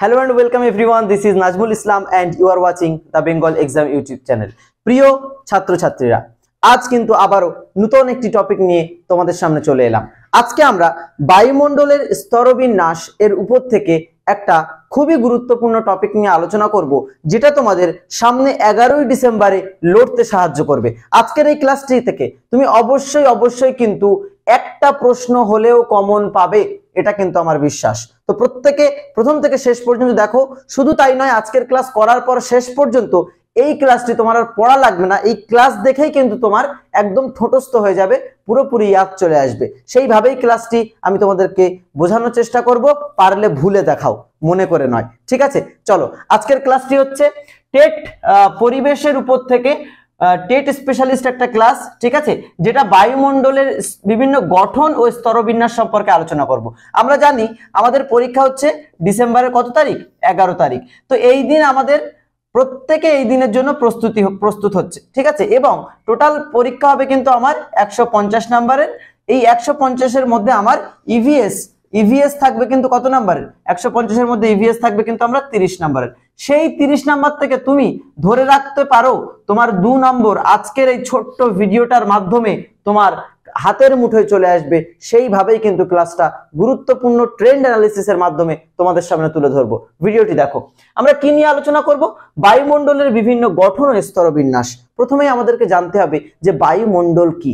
Hello and welcome everyone this is Najmul Islam and you are watching the Bengal exam YouTube channel প্রিয় ছাত্রছাত্রীরা আজ কিন্তু আবারও নতুন একটি টপিক নিয়ে তোমাদের সামনে চলে এলাম আজকে আমরা বায়ুমণ্ডলের স্তরবিন্যাস এর উপর থেকে একটা খুবই গুরুত্বপূর্ণ টপিক নিয়ে আলোচনা করব যেটা তোমাদের সামনে এগারোই ডিসেম্বরে লড়তে সাহায্য করবে আজকের এই ক্লাসটি থেকে তুমি অবশ্যই অবশ্যই কিন্তু একটা প্রশ্ন হলেও কমন পাবে এটা কিন্তু আমার বিশ্বাস তো প্রত্যেকে প্রথম থেকে শেষ পর্যন্ত দেখো শুধু তাই নয় আজকের ক্লাস করার পর শেষ পর্যন্ত এই ক্লাসটি তোমার আর পড়া লাগবে না এই ক্লাস দেখেই কিন্তু তোমার একদম ঠোঁটস্থ হয়ে যাবে পুরোপুরি ইয়াদ চলে আসবে সেইভাবেই ক্লাসটি আমি তোমাদেরকে বোঝানোর চেষ্টা করব পারলে ভুলে দেখাও মনে করে নয় ঠিক আছে চলো আজকের ক্লাসটি হচ্ছে টেট পরিবেশের উপর থেকে টেট স্পেশালিস্ট একটা ক্লাস ঠিক আছে যেটা বায়ুমণ্ডলের বিভিন্ন গঠন ও স্তরবিন্যাস সম্পর্কে আলোচনা করব। আমরা জানি আমাদের পরীক্ষা হচ্ছে ডিসেম্বরের কত তারিখ এগারো তারিখ তো এই দিন আমাদের প্রত্যেকে এই দিনের জন্য প্রস্তুতি প্রস্তুত হচ্ছে ঠিক আছে এবং টোটাল পরীক্ষা হবে কিন্তু আমার একশো পঞ্চাশ নাম্বারের এই একশো পঞ্চাশের মধ্যে আমার ইভিএস e ইভিএস e থাকবে কিন্তু কত নাম্বারের একশো পঞ্চাশের মধ্যে ইভিএস e থাকবে কিন্তু আমরা তিরিশ নাম্বারের সেই তিরিশ নাম্বার থেকে তুমি ধরে রাখতে পারো তোমার দু নম্বর আজকের এই ছোট্ট ভিডিওটার মাধ্যমে তোমার হাতের মুঠোয় চলে আসবে সেইভাবেই কিন্তু ক্লাসটা গুরুত্বপূর্ণ ট্রেন্ড অ্যানালিসিসের মাধ্যমে তোমাদের সামনে তুলে ধরবো ভিডিওটি দেখো আমরা কি নিয়ে আলোচনা করব বায়ুমণ্ডলের বিভিন্ন গঠন স্তর বিন্যাস প্রথমেই আমাদেরকে জানতে হবে যে বায়ুমণ্ডল কি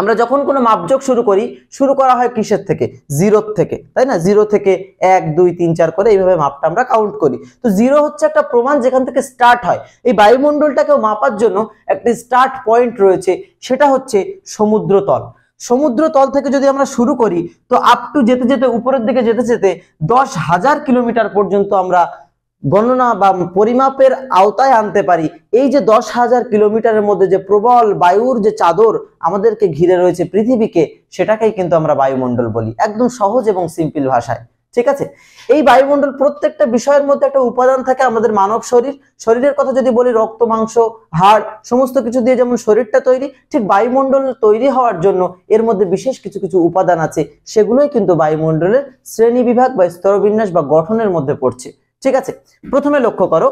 আমরা যখন কোনো মাপযোগ শুরু করি শুরু করা হয় কিসের থেকে জিরোর থেকে তাই না জিরো থেকে এক দুই তিন চার করে এইভাবে মাপটা আমরা কাউন্ট করি তো জিরো হচ্ছে একটা প্রমাণ যেখান থেকে স্টার্ট হয় এই বায়ুমণ্ডলটাকেও মাপার জন্য একটি স্টার্ট পয়েন্ট রয়েছে সেটা হচ্ছে সমুদ্রতল সমুদ্র তল থেকে যদি আমরা শুরু করি তো আপ টু যেতে যেতে উপরের দিকে যেতে যেতে দশ হাজার কিলোমিটার পর্যন্ত আমরা গণনা বা পরিমাপের আওতায় আনতে পারি এই যে দশ হাজার কিলোমিটারের মধ্যে যে প্রবল বায়ুর যে চাদর আমাদেরকে ঘিরে রয়েছে পৃথিবীকে সেটাকেই কিন্তু আমরা বায়ুমণ্ডল বলি একদম সহজ এবং সিম্পল ভাষায় ঠিক আছে এই বায়ুমণ্ডল প্রত্যেকটা বিষয়ের মধ্যে একটা উপাদান থাকে আমাদের মানব শরীর শরীরের কথা যদি বলি রক্ত মাংস হাড় সমস্ত কিছু দিয়ে যেমন শরীরটা তৈরি ঠিক বায়ুমণ্ডল তৈরি হওয়ার জন্য এর মধ্যে বিশেষ কিছু কিছু উপাদান আছে সেগুলোই কিন্তু বায়ুমণ্ডলের শ্রেণী বিভাগ বা স্তরবিন্যাস বা গঠনের মধ্যে পড়ছে ঠিক আছে প্রথমে লক্ষ্য করো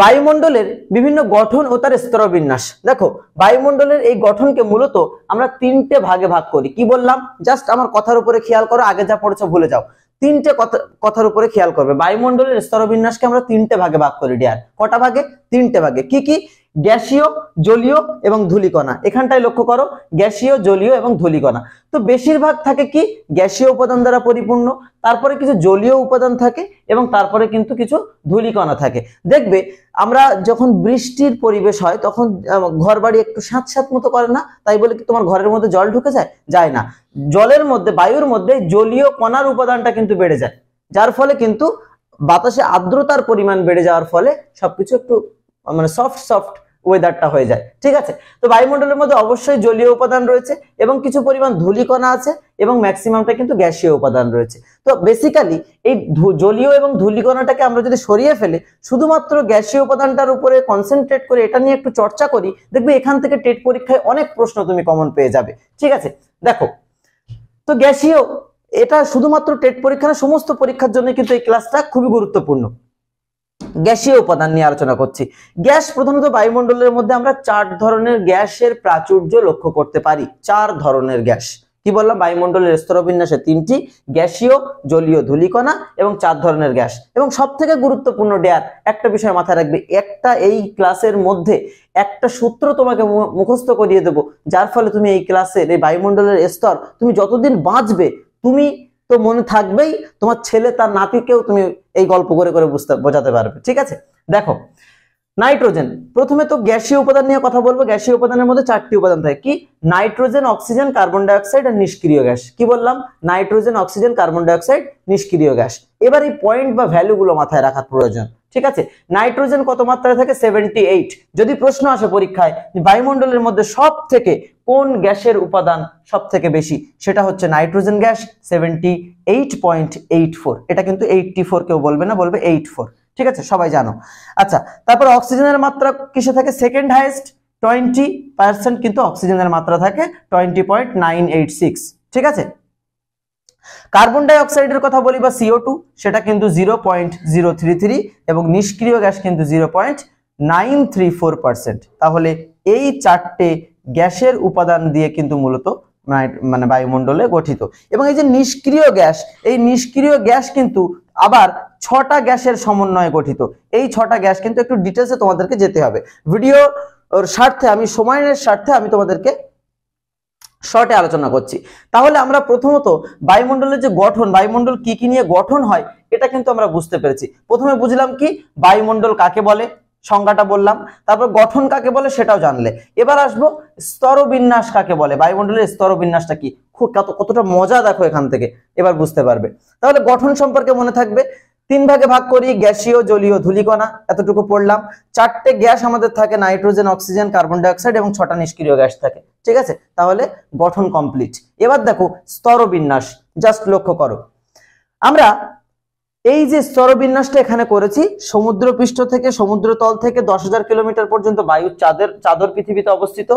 বায়ুমণ্ডলের বিভিন্ন গঠন ও তার স্তরবিন্যাস দেখো বায়ুমণ্ডলের এই গঠনকে মূলত আমরা তিনটে ভাগে ভাগ করি কি বললাম জাস্ট আমার কথার উপরে খেয়াল করো আগে যা পড়েছো ভুলে যাও তিনটে কথা কথার উপরে খেয়াল করবে বায়ুমণ্ডলের স্তরবিন্যাসকে আমরা তিনটে ভাগে ভাগ করি ডিয়ার কটা ভাগে তিনটে ভাগে কি কি গ্যাসীয় জলীয় এবং ধূলিকণা এখানটায় লক্ষ্য করো গ্যাসীয় জলীয় এবং ধূলিকণা তো বেশিরভাগ থাকে কি গ্যাসীয় উপাদান দ্বারা পরিপূর্ণ তারপরে কিছু জলীয় উপাদান থাকে এবং তারপরে কিন্তু কিছু ধূলিকণা থাকে দেখবে আমরা যখন বৃষ্টির পরিবেশ হয় তখন ঘর বাড়ি একটু সাত সাত মতো করে না তাই বলে কি তোমার ঘরের মধ্যে জল ঢুকে যায় যায় না জলের মধ্যে বায়ুর মধ্যে জলীয় কণার উপাদানটা কিন্তু বেড়ে যায় যার ফলে কিন্তু বাতাসে আর্দ্রতার পরিমাণ বেড়ে যাওয়ার ফলে সবকিছু একটু মানে সফট সফট ওয়েদারটা হয়ে যায় ঠিক আছে তো বায়ুমণ্ডলের মধ্যে অবশ্যই জলীয় উপাদান রয়েছে এবং কিছু পরিমাণ ধূলিকণা আছে এবং ম্যাক্সিমামটা কিন্তু গ্যাসীয় উপাদান রয়েছে তো বেসিক্যালি এই জলীয় এবং ধূলিকণাটাকে আমরা যদি সরিয়ে ফেলে শুধুমাত্র গ্যাসীয় উপাদানটার উপরে কনসেন্ট্রেট করে এটা নিয়ে একটু চর্চা করি দেখবে এখান থেকে টেট পরীক্ষায় অনেক প্রশ্ন তুমি কমন পেয়ে যাবে ঠিক আছে দেখো তো গ্যাসীয় এটা শুধুমাত্র টেট পরীক্ষা না সমস্ত পরীক্ষার জন্য কিন্তু এই ক্লাসটা খুবই গুরুত্বপূর্ণ গ্যাসীয় উপাদান নিয়ে আলোচনা করছি গ্যাস প্রধানত বায়ুমণ্ডলের মধ্যে আমরা চার ধরনের গ্যাসের প্রাচুর্য লক্ষ্য করতে পারি চার ধরনের গ্যাস কি বললাম বায়ুমণ্ডলের স্তরবিন্যাসে তিনটি গ্যাসীয় জলীয় ধূলিকণা এবং চার ধরনের গ্যাস এবং সব থেকে গুরুত্বপূর্ণ ডেয়ার একটা বিষয় মাথায় রাখবে একটা এই ক্লাসের মধ্যে একটা সূত্র তোমাকে মুখস্থ করিয়ে দেবো যার ফলে তুমি এই ক্লাসের এই বায়ুমণ্ডলের স্তর তুমি যতদিন বাঁচবে তুমি তো মনে থাকবেই তোমার ছেলে তার নাতিকেও তুমি এই গল্প করে করে বুঝতে বোঝাতে পারবে ঠিক আছে দেখো নাইট্রোজেন প্রথমে তো গ্যাসীয় উপাদান নিয়ে কথা বলবো গ্যাসীয় উপাদানের মধ্যে চারটি উপাদান থাকে কি নাইট্রোজেন অক্সিজেন কার্বন ডাইঅক্সাইড আর নিষ্ক্রিয় গ্যাস কি বললাম নাইট্রোজেন অক্সিজেন কার্বন ডাইঅক্সাইড নিষ্ক্রিয় গ্যাস এবার এই পয়েন্ট বা ভ্যালুগুলো মাথায় রাখার প্রয়োজন ঠিক আছে নাইট্রোজেন কত মাত্রায় থাকে সেভেন্টি যদি প্রশ্ন আসে পরীক্ষায় বায়ুমণ্ডলের মধ্যে সব থেকে কোন গ্যাসের উপাদান সব থেকে বেশি সেটা হচ্ছে nitrogen gas seventy eight point eight four এটা কিন্তু এইটটি ফোর কেউ বলবে না বলবে এইট ফোর ঠিক আছে সবাই জানো আচ্ছা তারপর অক্সিজেনের মাত্রা কিসে থাকে সেকেন্ড হাইয়েস্ট টোয়েন্টি পার্সেন্ট কিন্তু অক্সিজেনের মাত্রা থাকে twenty point nine eight six ঠিক আছে কার্বন ডাইঅক্সাইডের কথা বলি বা সিও টু সেটা কিন্তু zero point zero three three এবং নিষ্ক্রিয় গ্যাস কিন্তু zero point nine three four percent তাহলে এই চারটে গ্যাসের উপাদান দিয়ে কিন্তু মূলত মানে বায়ুমণ্ডলে গঠিত এবং এই যে নিষ্ক্রিয় গ্যাস এই নিষ্ক্রিয় গ্যাস কিন্তু আবার ছটা গ্যাসের সমন্বয়ে গঠিত এই ছটা গ্যাস কিন্তু একটু ডিটেলসে তোমাদেরকে যেতে হবে ভিডিও স্বার্থে আমি সময়ের স্বার্থে আমি তোমাদেরকে শর্টে আলোচনা করছি তাহলে আমরা প্রথমত বায়ুমণ্ডলের যে গঠন বায়ুমণ্ডল কি কি নিয়ে গঠন হয় এটা কিন্তু আমরা বুঝতে পেরেছি প্রথমে বুঝলাম কি বায়ুমণ্ডল কাকে বলে সংজ্ঞাটা বললাম তারপর গঠন কাকে বলে সেটাও জানলে এবার আসবো স্তরবিন্যাস কাকে বলে বায়ুমন্ডলের স্তরবিন্যাসটা কি খুব কতটা মজা দেখো এখান থেকে এবার বুঝতে পারবে তাহলে গঠন সম্পর্কে মনে থাকবে তিন ভাগে ভাগ করি গ্যাসীয় জলীয় ধুলিকণা এতটুকু পড়লাম চারটে গ্যাস আমাদের থাকে নাইট্রোজেন অক্সিজেন কার্বন ডাইঅক্সাইড এবং ছটা নিষ্ক্রিয় গ্যাস থাকে ঠিক আছে তাহলে গঠন কমপ্লিট এবার দেখো স্তরবিন্যাস জাস্ট লক্ষ্য করো আমরা এই যে স্তরবিন্যাসটা এখানে করেছি সমুদ্রপৃষ্ঠ থেকে সমুদ্রতল থেকে দশ হাজার কিলোমিটার পর্যন্ত বায়ুর চাঁদের চাদর পৃথিবীতে অবস্থিত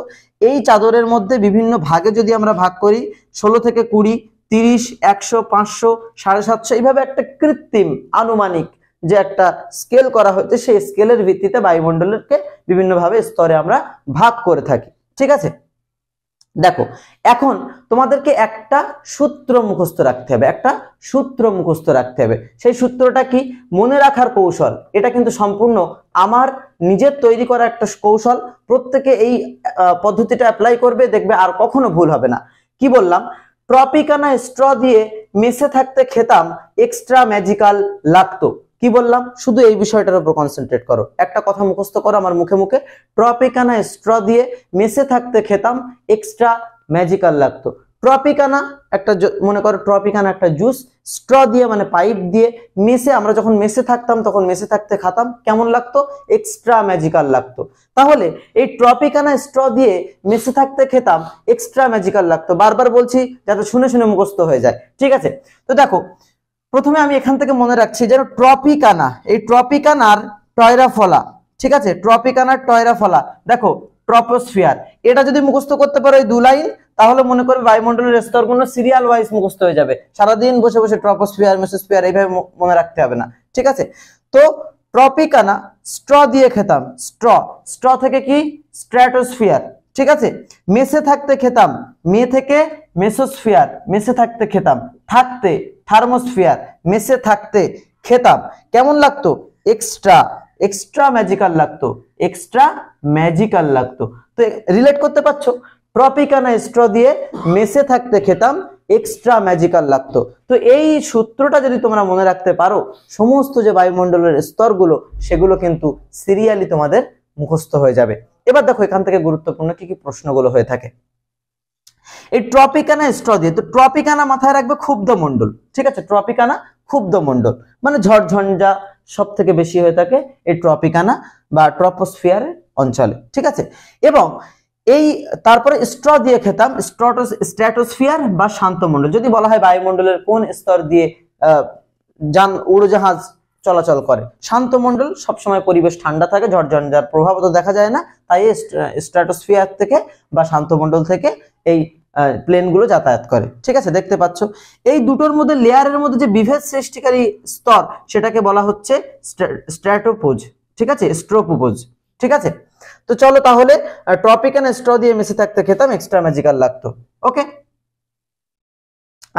এই চাদরের মধ্যে বিভিন্ন ভাগে যদি আমরা ভাগ করি ষোলো থেকে কুড়ি তিরিশ একশো পাঁচশো সাড়ে সাতশো এইভাবে একটা কৃত্রিম আনুমানিক যে একটা স্কেল করা হয়েছে সেই স্কেলের ভিত্তিতে বায়ুমণ্ডলকে বিভিন্নভাবে স্তরে আমরা ভাগ করে থাকি ঠিক আছে দেখো এখন তোমাদেরকে একটা সূত্র মুখস্থ রাখতে হবে একটা সূত্র মুখস্থ রাখতে হবে সেই সূত্রটা কি মনে রাখার কৌশল এটা কিন্তু সম্পূর্ণ আমার নিজের তৈরি করা একটা কৌশল প্রত্যেকে এই পদ্ধতিটা অ্যাপ্লাই করবে দেখবে আর কখনো ভুল হবে না কি বললাম ট্রপিকানা স্ট্র দিয়ে মেসে থাকতে খেতাম এক্সট্রা ম্যাজিক্যাল লাগতো কি বললাম শুধু এই বিষয়টার উপর কনসেন্ট্রেট করো একটা কথা মুখস্থ করো আমার মুখে মুখে ট্রপিকানা স্ট্র দিয়ে মেসে থাকতে খেতাম এক্সট্রা ম্যাজিক্যাল লাগতো ট্রপিকানা একটা মনে করো ট্রপিকানা একটা জুস স্ট্র দিয়ে মানে পাইপ দিয়ে মেসে আমরা যখন মেসে থাকতাম তখন মেসে থাকতে খাতাম কেমন লাগতো এক্সট্রা ম্যাজিক্যাল লাগতো তাহলে এই ট্রপিকানা স্ট্র দিয়ে মেসে থাকতে খেতাম এক্সট্রা ম্যাজিক্যাল লাগতো বারবার বলছি যাতে শুনে শুনে মুখস্থ হয়ে যায় ঠিক আছে তো দেখো প্রথমে আমি এখান থেকে মনে রাখছি যেন ট্রপিকানা এই ট্রপিকানার টয়রাফলা ঠিক আছে ট্রপিকানার টয়রাফলা দেখো ট্রপোস্ফিয়ার এটা যদি মুখস্থ করতে পারো এই দু লাইন তাহলে মনে করবে বায়ুমণ্ডলের কোনো সিরিয়াল ওয়াইজ মুখস্থ হয়ে যাবে সারাদিন বসে বসে ট্রপোস্ফিয়ার মেসোস্ফিয়ার এইভাবে মনে রাখতে হবে না ঠিক আছে তো ট্রপিকানা স্ট্র দিয়ে খেতাম স্ট্র স্ট্র থেকে কি স্ট্র্যাটোস্ফিয়ার ঠিক আছে মেসে থাকতে খেতাম মে থেকে মেসোস্ফিয়ার মেসে থাকতে খেতাম থাকতে থার্মোস্ফিয়ার মেসে থাকতে খেতাম কেমন লাগতো এক্সট্রা এক্সট্রা ম্যাজিকাল লাগতো এক্সট্রা ম্যাজিকাল লাগতো তো রিলেট করতে পারছো প্রপিকানা স্ট্র দিয়ে মেসে থাকতে খেতাম এক্সট্রা ম্যাজিকাল লাগতো তো এই সূত্রটা যদি তোমরা মনে রাখতে পারো সমস্ত যে বায়ুমণ্ডলের স্তরগুলো সেগুলো কিন্তু সিরিয়ালি তোমাদের মুখস্থ হয়ে যাবে এবার দেখো এখান থেকে গুরুত্বপূর্ণ কি কি প্রশ্নগুলো হয়ে থাকে এই ট্রপিকানা স্ট্র দিয়ে তো ট্রপিকানা মাথায় রাখবে ক্ষুব্ধ মন্ডল ঠিক আছে ট্রপিকানা ক্ষুব্ধ মন্ডল মানে ঝড়ঝঞ্ঝা সব থেকে বেশি হয়ে থাকে এই ট্রপিকানা বা ট্রপোস্ফিয়ার অঞ্চলে ঠিক আছে এবং এই তারপরে স্ট্র দিয়ে খেতাম স্ট্রটোস স্ট্র্যাটোস্ফিয়ার বা শান্তমণ্ডল যদি বলা হয় বায়ুমণ্ডলের কোন স্তর দিয়ে যান উড়োজাহাজ চলাচল করে শান্তমণ্ডল সবসময় পরিবেশ ঠান্ডা থাকে ঝড়ঝঞ্ঝার প্রভাব তো দেখা যায় না তাই স্ট্র্যাটোস্ফিয়ার থেকে বা শান্তমণ্ডল থেকে এই প্লেনগুলো যাতায়াত করে ঠিক আছে দেখতে পাচ্ছ এই দুটোর মধ্যে লেয়ারের মধ্যে যে বিভেদ সৃষ্টিকারী স্তর সেটাকে বলা হচ্ছে স্ট্র্যাটোপোজ ঠিক আছে স্ট্রোপোজ ঠিক আছে তো চলো তাহলে টপিক অ্যান্ড স্ট্র দিয়ে মিশে থাকতে খেতাম এক্সট্রা ম্যাজিক্যাল লাগতো ওকে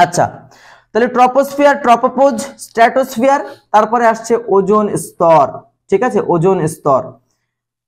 আচ্ছা তাহলে ট্রপোস্ফিয়ার ট্রপোপোজ স্ট্র্যাটোস্ফিয়ার তারপরে আসছে ওজোন স্তর ঠিক আছে ওজোন স্তর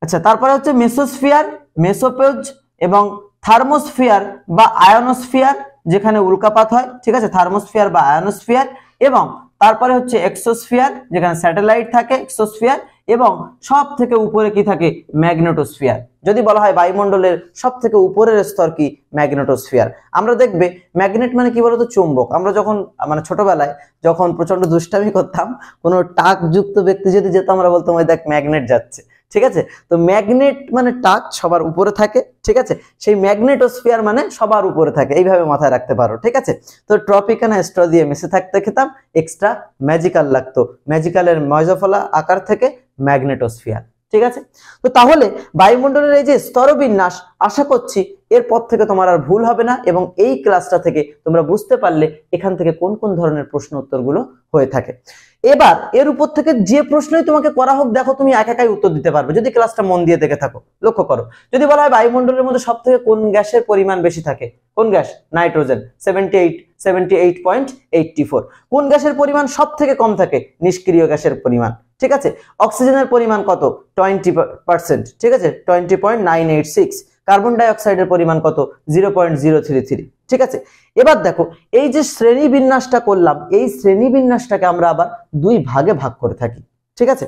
আচ্ছা তারপরে হচ্ছে মেসোস্ফিয়ার মেসোপোজ এবং থার্মোস্ফিয়ার বা আয়নোস্ফিয়ার যেখানে উল্কাপাত হয় ঠিক আছে থার্মোস্ফিয়ার বা আয়নোস্ফিয়ার এবং তারপরে হচ্ছে এক্সোস্ফিয়ার যেখানে স্যাটেলাইট থাকে এক্সোস্ফিয়ার এবং সব থেকে উপরে কি থাকে ম্যাগনেটোস্ফিয়ার যদি বলা হয় বায়ুমণ্ডলের সব থেকে উপরের স্তর কি ম্যাগনেটোস্ফিয়ার আমরা দেখবে ম্যাগনেট মানে কি বলতো চুম্বক আমরা যখন মানে ছোটবেলায় যখন প্রচন্ড দুষ্টামি করতাম কোনো টাকযুক্ত ব্যক্তি যদি যেত আমরা বলতাম ওই দেখ ম্যাগনেট যাচ্ছে ঠিক আছে তো ম্যাগনেট মানে টাক সবার উপরে থাকে ঠিক আছে সেই ম্যাগনেটোস্ফিয়ার মানে সবার উপরে থাকে এইভাবে মাথায় রাখতে পারো ঠিক আছে তো ট্রপিকানা স্ট্র দিয়ে মিশে থাকতে খেতাম এক্সট্রা ম্যাজিক্যাল লাগতো ম্যাজিক্যালের ময়জফলা আকার থেকে ম্যাগনেটোসফিয়ার ঠিক আছে তো তাহলে বায়ুমণ্ডলের এই যে স্তরবিন্যাস আশা করছি এরপর থেকে তোমার আর ভুল হবে না এবং এই ক্লাসটা থেকে তোমরা বুঝতে পারলে এখান থেকে কোন কোন ধরনের প্রশ্ন উত্তরগুলো হয়ে থাকে এবার এর উপর থেকে যে প্রশ্নই তোমাকে করা হোক দেখো তুমি এক একাই উত্তর দিতে পারবে যদি ক্লাসটা মন দিয়ে দেখে থাকো লক্ষ্য করো যদি বলা হয় বায়ুমণ্ডলের মধ্যে সব থেকে কোন গ্যাসের পরিমাণ বেশি থাকে কোন gas nitrogen seventy eight seventy eight point eighty four কোন গ্যাসের পরিমাণ সব থেকে কম থাকে নিষ্ক্রিয় গ্যাসের পরিমাণ ঠিক আছে অক্সিজেনের পরিমাণ কত টোয়েন্টি পার্সেন্ট ঠিক আছে twenty point nine eight six carbon ডাইঅক্সাইডের পরিমাণ কত zero point zero three three ঠিক আছে এবার দেখো এই যে শ্রেণী বিন্যাসটা করলাম এই শ্রেণী বিন্যাসটাকে আমরা আবার দুই ভাগে ভাগ করে থাকি ঠিক আছে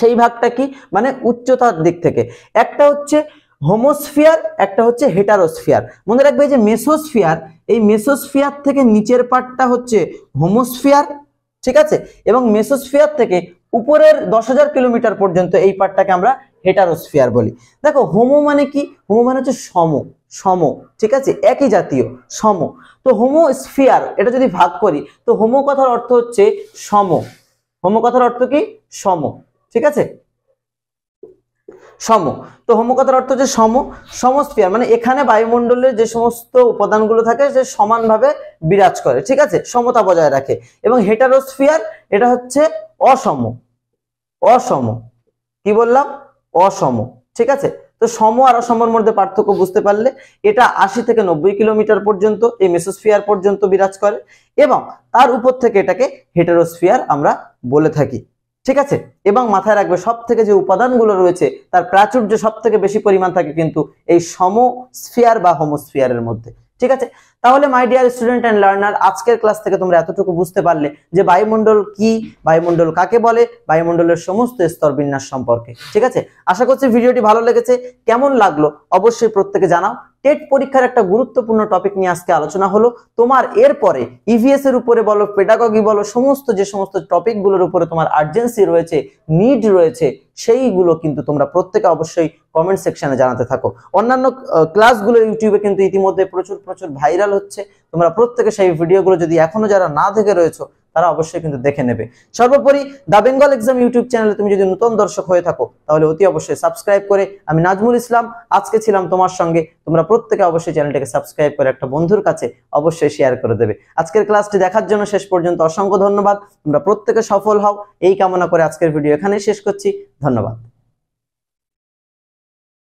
সেই ভাগটা কি মানে উচ্চতার দিক থেকে একটা হচ্ছে হোমোস্ফিয়ার একটা হচ্ছে হেটারোস্ফিয়ার মনে রাখবে যে মেসোস্ফিয়ার এই মেসোস্ফিয়ার থেকে নিচের পার্টটা হচ্ছে হোমোস্ফিয়ার ঠিক আছে এবং মেসোস্ফিয়ার থেকে উপরের দশ হাজার কিলোমিটার পর্যন্ত এই পার্টটাকে আমরা হেটারোস্ফিয়ার বলি দেখো হোমো মানে কি হোমো মানে হচ্ছে সম সম ঠিক আছে একই জাতীয় সম তো হোমোস্ফিয়ার এটা যদি ভাগ করি তো হোমো কথার অর্থ হচ্ছে সম হোমো কথার অর্থ কি সম ঠিক আছে সম তো হোমকতার অর্থ হচ্ছে সম সমস্ফিয়ার মানে এখানে বায়ুমণ্ডলের যে সমস্ত উপাদানগুলো থাকে সে সমানভাবে বিরাজ করে ঠিক আছে সমতা বজায় রাখে এবং হেটারোস্ফিয়ার এটা হচ্ছে অসম অসম কি বললাম অসম ঠিক আছে তো সম আর অসমর মধ্যে পার্থক্য বুঝতে পারলে এটা আশি থেকে নব্বই কিলোমিটার পর্যন্ত এই মেসোস্ফিয়ার পর্যন্ত বিরাজ করে এবং তার উপর থেকে এটাকে হেটারোস্ফিয়ার আমরা বলে থাকি ঠিক আছে এবং মাথায় রাখবে সব থেকে যে উপাদানগুলো রয়েছে তার প্রাচুর্য সব থেকে বেশি পরিমাণ থাকে কিন্তু এই সমস্ফিয়ার বা হোমোস্ফিয়ারের মধ্যে ঠিক আছে তাহলে my dear student and learner আজকের ক্লাস থেকে তোমরা এতটুকু বুঝতে পারলে যে বায়ুমণ্ডল কি বায়ুমণ্ডল কাকে বলে বায়ুমণ্ডলের সমস্ত স্তর বিন্যাস সম্পর্কে ঠিক আছে আশা করছি ভিডিওটি ভালো লেগেছে কেমন লাগলো অবশ্যই প্রত্যেকে জানাও টেট পরীক্ষার একটা গুরুত্বপূর্ণ টপিক নিয়ে আজকে আলোচনা হলো তোমার এরপরে ইভিএস e এর উপরে বলো পেডাগগি বলো সমস্ত যে সমস্ত টপিকগুলোর উপরে তোমার আর্জেন্সি রয়েছে নিড রয়েছে সেইগুলো কিন্তু তোমরা প্রত্যেকে অবশ্যই কমেন্ট সেকশনে জানাতে থাকো অন্যান্য ক্লাসগুলো ইউটিউবে কিন্তু ইতিমধ্যে প্রচুর প্রচুর ভাইরাল হচ্ছে তোমরা প্রত্যেকে সেই ভিডিওগুলো যদি এখনো যারা না থেকে রয়েছো তারা অবশ্যই কিন্তু দেখে নেবে সর্বোপরি দা বেঙ্গল এক্সাম ইউটিউব চ্যানেলে তুমি যদি নতুন দর্শক হয়ে থাকো তাহলে অতি অবশ্যই সাবস্ক্রাইব করে আমি নাজমুল ইসলাম আজকে ছিলাম তোমার সঙ্গে তোমরা প্রত্যেকে অবশ্যই চ্যানেলটাকে সাবস্ক্রাইব করে একটা বন্ধুর কাছে অবশ্যই শেয়ার করে দেবে আজকের ক্লাসটি দেখার জন্য শেষ পর্যন্ত অসংখ্য ধন্যবাদ তোমরা প্রত্যেকে সফল হও এই কামনা করে আজকের ভিডিও এখানেই শেষ করছি ধন্যবাদ